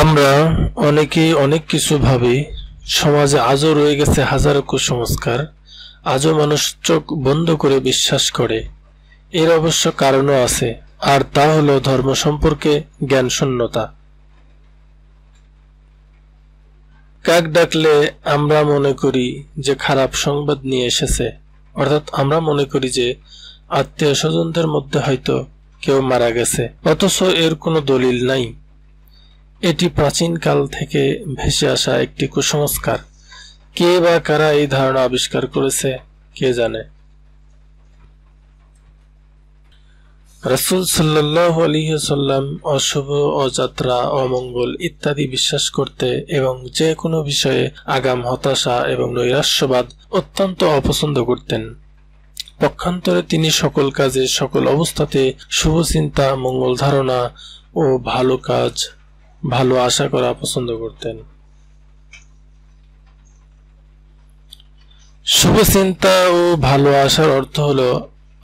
আমরা অনেকে অনেক কিছু ভাবি সমাজে আজও রয়ে গেছে হাজারো কুসংস্কার আজও মানুষ চোখ বন্ধ করে বিশ্বাস করে এর অবশ্য কারণও আছে আর তা হলো ধর্ম সম্পর্কে জ্ঞানশূন্যতা কাক ডাকলে আমরা মনে করি যে খারাপ সংবাদ নিয়ে এসেছে অর্থাৎ আমরা মনে করি যে আত্মীয় স্বজনদের মধ্যে হয়তো কেউ মারা গেছে অথচ এর কোনো দলিল নাই এটি প্রাচীনকাল থেকে ভেসে আসা একটি কুসংস্কার কে বা কারা এই ধারণা আবিষ্কার করেছে কে জানে রসুল সাল্লাহ অশুভ অযাত্রা অমঙ্গল ইত্যাদি বিশ্বাস করতে এবং যে কোনো বিষয়ে আগাম হতাশা এবং নৈরাশ্যবাদ অত্যন্ত অপছন্দ করতেন পক্ষান্তরে তিনি সকল কাজে সকল অবস্থাতে শুভ চিন্তা মঙ্গল ধারণা ও ভালো কাজ ভালো আশা করা পছন্দ করতেন শুভ চিন্তা ও ভালো আশার অর্থ হলো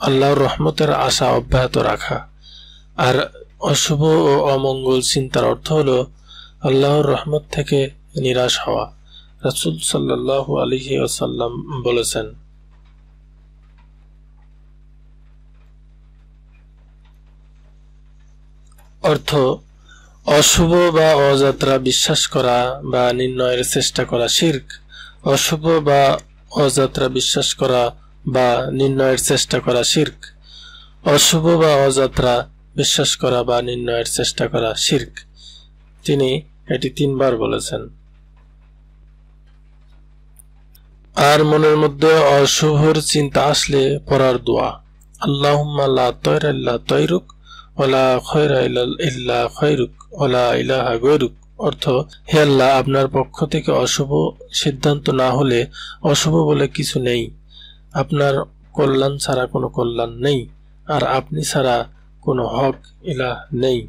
আল্লাহর রহমতের আশা অব্যাহত রাখা আর অশুভ ও অমঙ্গল চিন্তার অর্থ হলো আল্লাহর রহমত থেকে নিরাশ হওয়া রাসুল সাল্লাহ আলহি আসাল্লাম বলেছেন অর্থ অশুভ বা অযাত্রা বিশ্বাস করা বা নির্ণয়ের চেষ্টা করা শির্ক অশুভ বা অযাত্রা বিশ্বাস করা বা নির্ণয়ের চেষ্টা করা শির্ক অশুভ বা অযাত্রা বিশ্বাস করা বা নির্ণয়ের চেষ্টা করা শির্ক তিনি এটি তিনবার বলেছেন আর মনের মধ্যে অশুভর চিন্তা আসলে পড়ার দোয়া আল্লাহ তৈর আল্লাহ তৈরুক ওলা খয়রা ইল্লা খৈরুক ওলা ইলাহা গৈরুক অর্থ হে আল্লাহ আপনার পক্ষ থেকে অশুভ সিদ্ধান্ত না হলে অশুভ বলে কিছু নেই আপনার কল্যাণ ছাড়া কোনো কল্যাণ নেই আর আপনি ছাড়া কোনো হক ইলাহ নেই